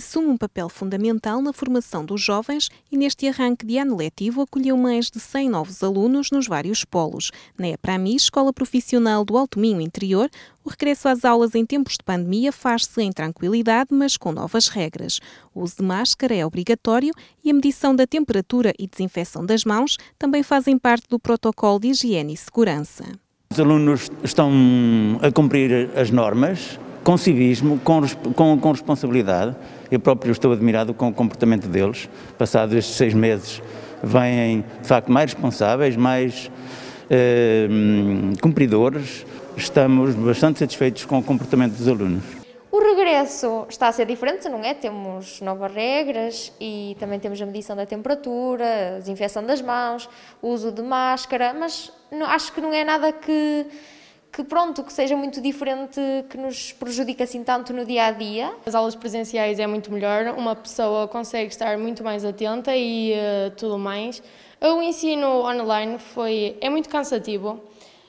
assume um papel fundamental na formação dos jovens e neste arranque de ano letivo acolheu mais de 100 novos alunos nos vários polos. Na EPRAMI, Escola Profissional do Alto Minho Interior, o regresso às aulas em tempos de pandemia faz-se em tranquilidade, mas com novas regras. O uso de máscara é obrigatório e a medição da temperatura e desinfecção das mãos também fazem parte do protocolo de higiene e segurança. Os alunos estão a cumprir as normas, com civismo, com, com, com responsabilidade. Eu próprio estou admirado com o comportamento deles. Passados estes seis meses, vêm de facto mais responsáveis, mais eh, cumpridores. Estamos bastante satisfeitos com o comportamento dos alunos. O regresso está a ser diferente, não é? Temos novas regras e também temos a medição da temperatura, desinfecção das mãos, uso de máscara, mas não, acho que não é nada que que pronto, que seja muito diferente, que nos prejudique assim tanto no dia a dia. As aulas presenciais é muito melhor, uma pessoa consegue estar muito mais atenta e uh, tudo mais. O ensino online foi é muito cansativo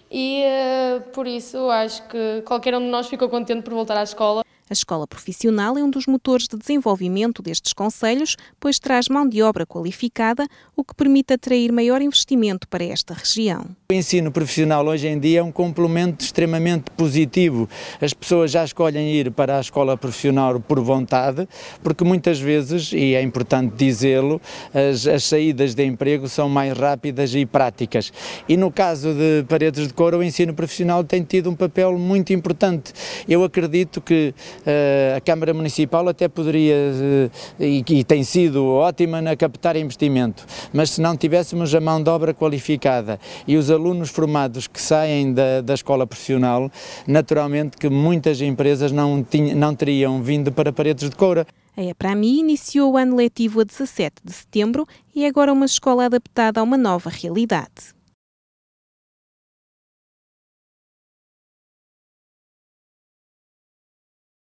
e uh, por isso acho que qualquer um de nós ficou contente por voltar à escola. A escola profissional é um dos motores de desenvolvimento destes conselhos, pois traz mão de obra qualificada, o que permite atrair maior investimento para esta região. O ensino profissional hoje em dia é um complemento extremamente positivo. As pessoas já escolhem ir para a escola profissional por vontade, porque muitas vezes, e é importante dizê-lo, as, as saídas de emprego são mais rápidas e práticas. E no caso de Paredes de Coura, o ensino profissional tem tido um papel muito importante. Eu acredito que eh, a Câmara Municipal até poderia, eh, e, tem sido ótima na captar investimento, mas se não tivéssemos a mão de obra qualificada e os alunos formados que saem da, da escola profissional, naturalmente que muitas empresas não, tinham, não teriam vindo para Paredes de Coura. É, a EPRAMI iniciou o ano letivo a 17 de setembro e é agora uma escola adaptada a uma nova realidade.